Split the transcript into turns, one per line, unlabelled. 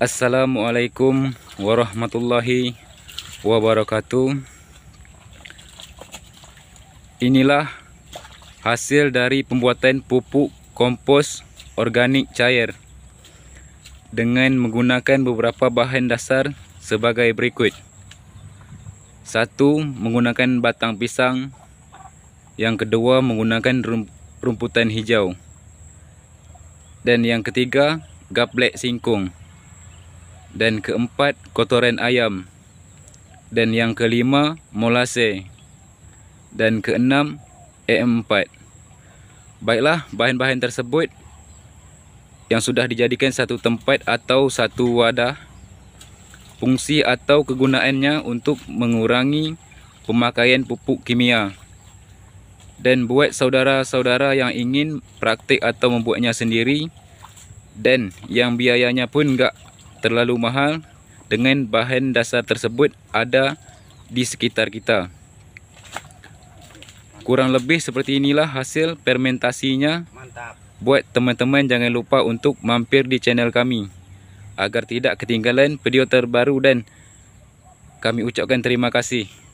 Assalamualaikum warahmatullahi wabarakatuh Inilah hasil dari pembuatan pupuk kompos organik cair Dengan menggunakan beberapa bahan dasar sebagai berikut Satu, menggunakan batang pisang Yang kedua, menggunakan rumputan hijau Dan yang ketiga, gaplek singkung dan keempat, kotoran ayam. Dan yang kelima, molase. Dan keenam, e EM4. Baiklah, bahan-bahan tersebut yang sudah dijadikan satu tempat atau satu wadah. Fungsi atau kegunaannya untuk mengurangi pemakaian pupuk kimia. Dan buat saudara-saudara yang ingin praktik atau membuatnya sendiri. Dan yang biayanya pun enggak terlalu mahal dengan bahan dasar tersebut ada di sekitar kita. Kurang lebih seperti inilah hasil fermentasinya. Buat teman-teman jangan lupa untuk mampir di channel kami. Agar tidak ketinggalan video terbaru dan kami ucapkan terima kasih.